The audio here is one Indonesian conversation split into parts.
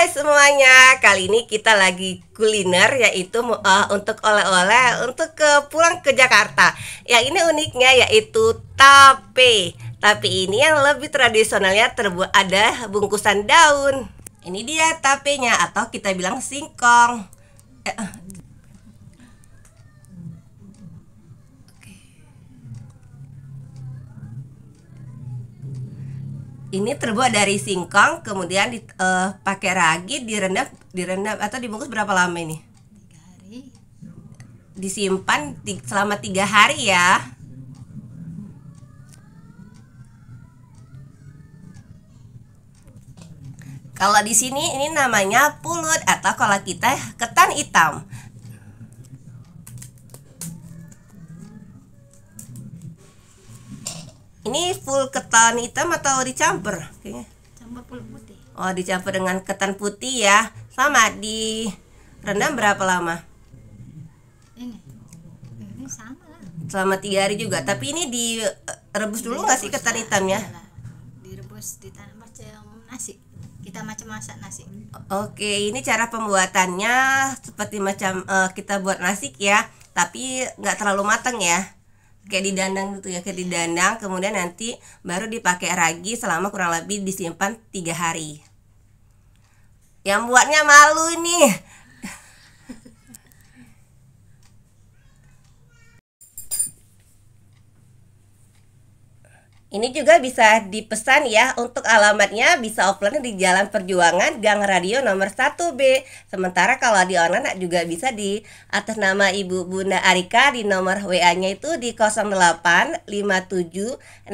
Hai semuanya, kali ini kita lagi kuliner yaitu uh, untuk oleh-oleh untuk ke pulang ke Jakarta. Yang ini uniknya yaitu tape. Tapi ini yang lebih tradisionalnya terbuat ada bungkusan daun. Ini dia tapenya atau kita bilang singkong. Eh, ini terbuat dari singkong kemudian di, uh, pakai ragi direndam direndam atau dibungkus berapa lama ini tiga hari disimpan di, selama tiga hari ya kalau di sini ini namanya pulut atau kalau kita ketan hitam Ini full ketan hitam atau dicampur? Kayaknya. Campur full putih. Oh, dicampur dengan ketan putih ya. Sama di rendam berapa lama? Ini. Ini sama lah. Selama tiga hari juga. Tapi ini direbus dulu nggak sih ketan ya? Iya direbus di tanah macam nasi kita macam masak nasi. Oke, ini cara pembuatannya seperti macam uh, kita buat nasi ya, tapi nggak terlalu matang ya kayak didandang gitu ya kayak didandang kemudian nanti baru dipakai ragi selama kurang lebih disimpan tiga hari yang buatnya malu nih Ini juga bisa dipesan ya untuk alamatnya bisa offline di Jalan Perjuangan Gang Radio nomor 1B. Sementara kalau di online juga bisa di atas nama Ibu Bunda Arika di nomor WA-nya itu di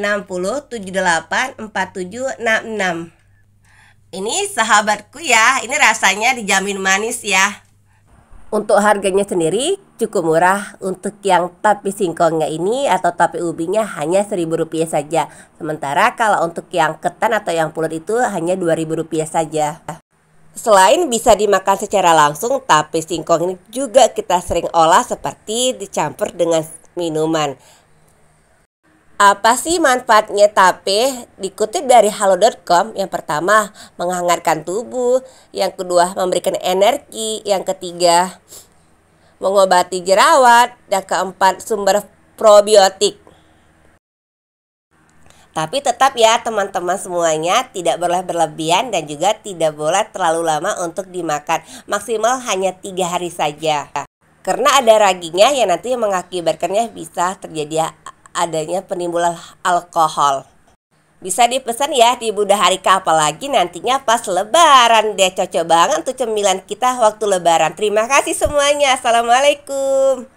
085760784766. Ini sahabatku ya, ini rasanya dijamin manis ya. Untuk harganya sendiri cukup murah untuk yang tape singkongnya ini atau tape ubinya hanya seribu rupiah saja. Sementara kalau untuk yang ketan atau yang pulut itu hanya dua ribu rupiah saja. Selain bisa dimakan secara langsung, tape singkong ini juga kita sering olah seperti dicampur dengan minuman. Apa sih manfaatnya tape? Dikutip dari halo.com, yang pertama menghangatkan tubuh, yang kedua memberikan energi, yang ketiga mengobati jerawat, dan keempat sumber probiotik. Tapi tetap ya teman-teman semuanya tidak boleh berlebihan dan juga tidak boleh terlalu lama untuk dimakan. Maksimal hanya tiga hari saja. Karena ada raginya yang nanti mengakibatkannya bisa terjadi adanya penimbulan alkohol. Bisa dipesan ya di Bunda Harika apalagi nantinya pas lebaran deh cocok banget tuh cemilan kita waktu lebaran. Terima kasih semuanya. Assalamualaikum.